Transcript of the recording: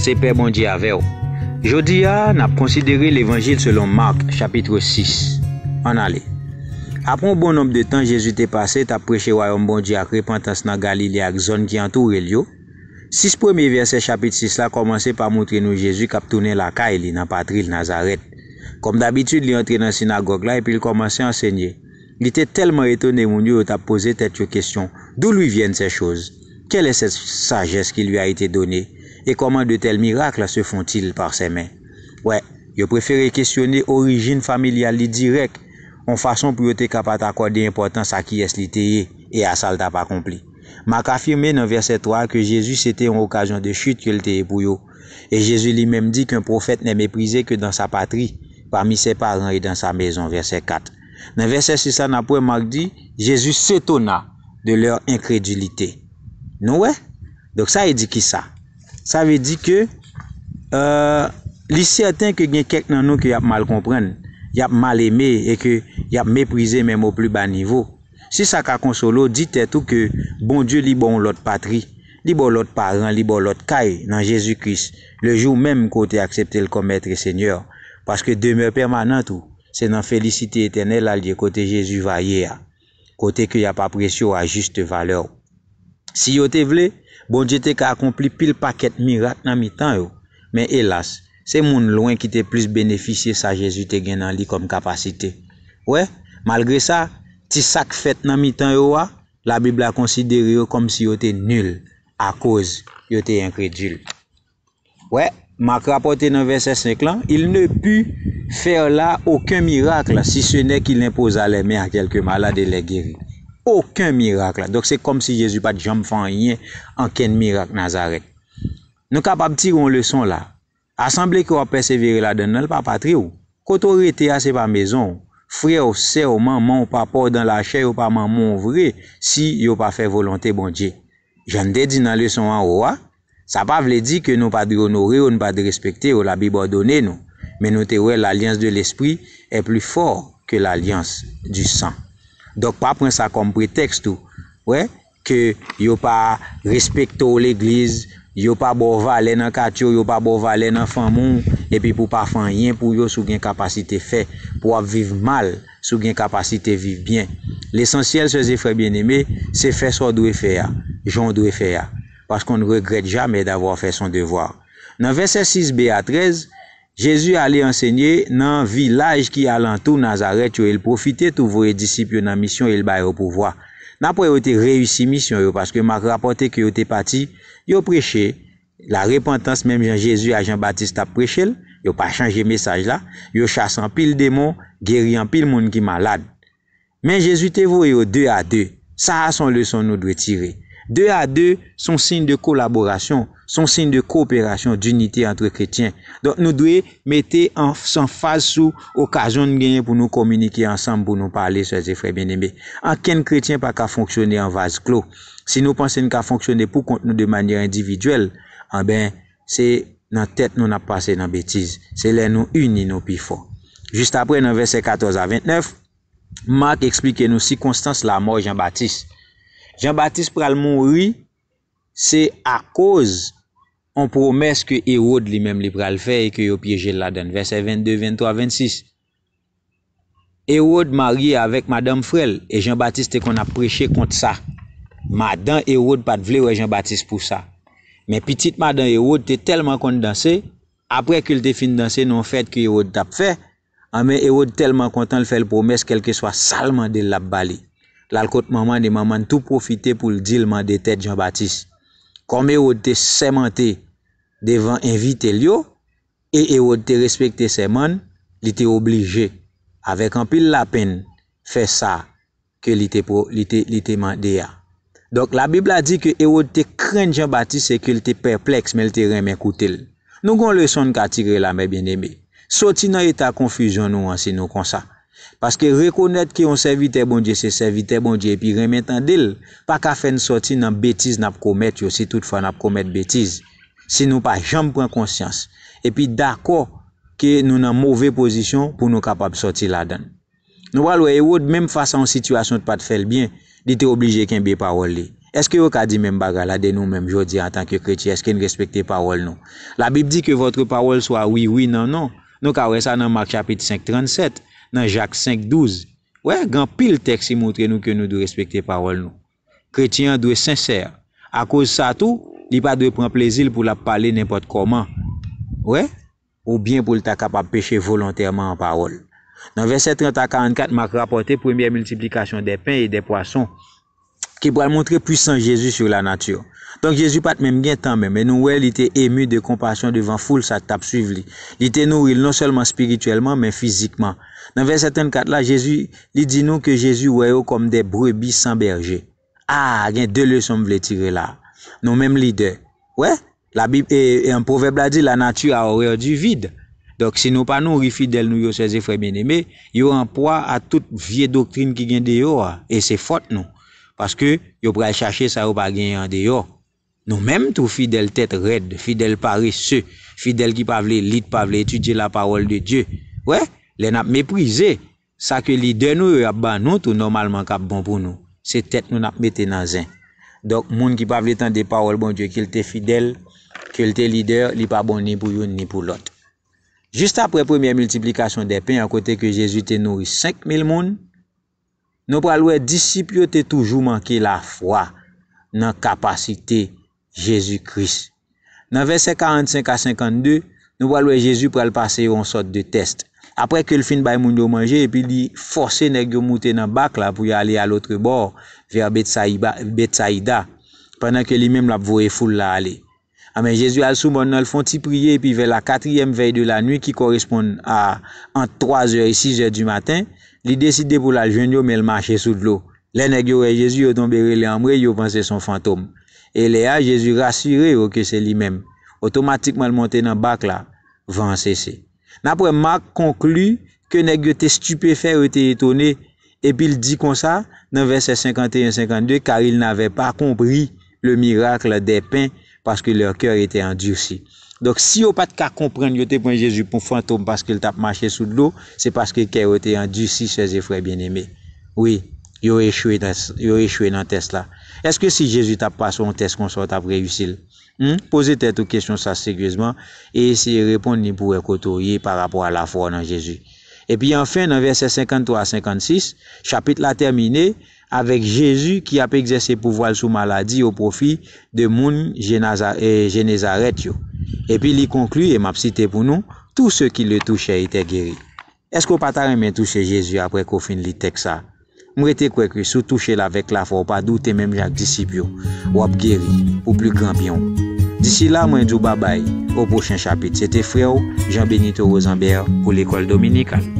Sepe bon di ave ou. Jodi a, nap konsidere l'Evangil selon Mark chapitre 6. An ale. Apon bon nombe de tan, Jezu te pase, ta preche wa yon bon di akrepan tas nan Galileak zon ki antoure li yo. Sis premi verse chapitre 6 la, komanse pa mountre nou Jezu kap toune laka e li nan patril Nazaret. Kom dabitude li yon tre nan sinagog la epi li komanse ensegne. Li te telman eto ne mounye ou ta pose tet yo kestyon. Dou li vyen se chouz? Kel es se sages ki li a ite done? E koman de tel mirak la se fon til par se men? We, yo preferi kisyone orijin familiali direk on fason pou yo te kapata kwa de impotans a ki es li teye e a salta pa kompli. Mark afirme nan verse 3 ke Jezus se te en okajon de chute ke li teye pou yo. E Jezus li menm di ke un profet ne meprize ke dan sa patri parmi se padran e dan sa mezon. Verse 4 Nan verse 6 an apwe, Mark di Jezus se tona de lor inkredilite. Non we? Dok sa e di ki sa? Sa ve di ke euh, li certain ke gen kek nan nou ki yap mal kompren, yap mal eme e ke yap meprize menm ou plu ba nivou. Si sa ka konsolo, di te tou ke bon Diyo li bon lot patri, li bon lot padran, li bon lot kay nan Jezou Kris, le jou menm kote aksepte l kometre Senyor. Paske deme permanentou, se nan felisite etenel alye kote Jezou vaye ya. Kote ke yap apresyo a jiste vale ou. Si yo te vle, bon di te ka akompli pil paket mirak nan mi tan yo. Men elas, se moun loin ki te plus beneficie sa jesu te gen nan li kom kapasite. Ouè, malgre sa, ti sak fèt nan mi tan yo wa, la bibla konsidere yo kom si yo te nul. A koz, yo te inkredil. Ouè, mak rapote nan verset se klan, il ne pu fèr la aucun mirak la si se ne ki l'imposa le men a kelke malade le geri. Okan mirak la. Dok se kom si Jezu pat jam fanyen an ken mirak Nazaret. Nou kapap ti yon le son la. Asamble ki wap persevere la denel pa patri ou. Koto rete yase pa mezon ou. Fre ou se ou man man ou pa por dan la che ou pa man man vre. Si yon pa fe volante bon diye. Jan de di nan le son an ou a. Sa pa vle di ke nou pa di honore ou nou pa di respecte ou la bibo adone nou. Men nou te wè l'alyans de l'espri e pli for ke l'alyans du san. Dok pa pren sa kom pretextou. Ouè, ke yo pa respekto l'eglize, yo pa bova lè nan katyo, yo pa bova lè nan fan moun, epi pou pa fan yè, pou yo sou gen kapasite fè, pou ap viv mal, sou gen kapasite viv bien. L'esensyèl se zè fè bienemè, se fè so dwe fè ya, jò dwe fè ya, pas kon nou regrede jamè d'avò fè son devòr. Nan versè 6b à 13, Jezu a li ensegnye nan vilaj ki alantou Nazaret yo el profite tou vwe disipyo nan misyon el bay repouvoa. Na pou yo te reyusi misyon yo, paske mak rapote ki yo te pati, yo preche, la repantans menm jan Jezu a jan Batista prechel, yo pa chanje mesaj la, yo chasan pil demon, gerian pil moun ki malad. Men Jezu te vwe yo de a de, sa a son leson nou de tire. De a de son sin de kolaborasyon, son sin de kooperasyon, d'unite antre kretyen. Don nou dwe mette an son faz sou okajon nou genye pou nou komunike ansan pou nou pale se ze frey ben eme. An ken kretyen pa ka fonksyone an vaz klo? Si nou panse nou ka fonksyone pou kont nou de manye individwel, an ben se nan tet nou na pase nan betize. Se le nou uni nou pi fon. Just apre nan verse 14 a 29, Mark explike nou si Konstans la mor Jean-Baptiste. Jean-Baptiste pral mourri, se a koz an promes ke Erode li mem li pral fe e ke yo piye jel la den. Verset 22, 23, 26. Erode mariye avèk Madame Frel e Jean-Baptiste te kon ap preche kont sa. Madan Erode pat vle wè Jean-Baptiste pou sa. Men pitit madan Erode te telman kont dansè apre ke l te fin dansè non fèt ki Erode tap fè, an ah, men Erode telman kontan l fè l promes kelke swa salman de la bali. lal kote maman de maman tou profite pou l'dilman de tèd Jean-Baptiste. Kome e wote semente devan invite liyo, e e wote respekte semen, li te oblige, avek an pil la pen fè sa ke li te mande ya. Dok la Bibla di ke e wote kren Jean-Baptiste se ke li te perpleks, me li te remekoutel. Nou kon lè son kati gre la mè binemè. Soti nan yè ta konfüzyon nou ansin nou konsa. Paske rekonet ki yon servite bon diye, se servite bon diye, epi remetan dil, pa ka fen soti nan betiz nan pkomet yo, si tout fa nan pkomet betiz. Sinon pa jom pren konsyans. Epi dako ke nou nan mouve pozisyon pou nou kapap soti la den. Nou walo e wou de menm fasa an situasyon te pat fel bien, di te oblije ken be parol li. Eske yo ka di menm bagala de nou menm jodi an tank yo kreti, eske yon respekte parol nou. La bib di ke votre parol swa oui, oui, nan, nan. Nou ka wesa nan Mark chapit 5, 37. E, nan Jacques 5.12. Ouè, gan pil tek si moutre nou ke nou dwe respekte parol nou. Kretiyan dwe sènsèr. A kouz sa tou, li pa dwe pran plezil pou la pale nèmpot koman. Ouè, ou bien pou lta kapap peche volontèrman an parol. Nan verset 30-44, mak rapote premier multiplikasyon de pen et de poisson. ki bral montre pwisan Jezu sur la natyur. Donk Jezu pat menm gen tan men, men nou wè li te emu de kompasyon devan foul sa tap suiv li. Li te nou wè non selman spirituelman, men fizikman. Nan verset en kat la, li di nou ke Jezu wè yo kom de brebi san berje. Ah, gen de le som vle tire la. Non menm li de. Wè? La bib, e en proweb la di, la natyur a orè di vide. Donk si nou pa nou rifi del nou yo seze fwè menemè, yo anpwa a tout vie doktrine ki gen de yo, e se fote nou. Paske yo pral chache sa yo pa gen yon de yo. Nou menm tou fidel tèt red, fidel pari se, fidel ki pavle, lit pavle, etu di la parol de Diyo. Ouè, le nap meprize. Sa ke li den nou yo ap ban nou, tou normalman kap bon pou nou. Se tèt nou nap bete nan zèn. Dok moun ki pavle tan de parol bon Diyo, ki lte fidel, ki lte lider, li pa bon ni pou yon ni pou lot. Just apre premier multiplikasyon de pen, an kote ke Jezu te nouri 5 mil moun, nou pral wè disipyote toujou manke la fwa nan kapasite Jezou Kris. Nan verset 45 a 52, nou pral wè Jezou pral pase yon sot de test. Apre ke l fin bay moun yo manje, epi li force negyo moute nan bak la pou yon ale alotre bor, ve a Bet Saida, penan ke li menm la pou vwe foule la ale. Amen Jezou al souman nan l fon ti priye, epi ve la katriyem vey de la nwi ki koresponde an 3 e 6 e du maten, Li deside pou la jen yo men l mache sou dlo. Le neg yo re Jezu yo tombe re le amre yo panse son fantom. E le a Jezu rasyure yo ke se li men. Otomatikman monte nan bak la, van se se. Napre mak konklu ke neg yo te stupefer ou te etone. Epi li di kon sa nan verse 51-52 kar il n ave pa kompri le mirakle de pen paske lor kyor ete andursi. Donk, si yo pat ka komprende yo te pon Jezu pou fantoum paske l tap mache sou dlou, se paske ke yo te yon du si se ze fwe bien eme. Oui, yo e chwe nan test la. Eske si Jezu tap pa son test konso tap reyusil? Pose te tou kesyon sa segwezman e se repond ni pou ekotou ye par apwa la fwo nan Jezu. E pi an fin nan verse 53-56, chapit la termine, avek Jezu ki ap egze se pou voal sou maladi yo profi de moun jenazaret euh, yo. Epi li konkluye, map site pou nou, tou se ki le touche ite geri. Esko patare men touche Jezu apre kou fin li teksa? Mwete kwe kri sou touche la vek la fo, pa doute men mjak disipyon, wap geri, ou plu kampyon. Disi la, mwen djou babay, ou pochen chapit. Sete freo, Jean Benito Rosenberg, pou L'Ecole Dominicale.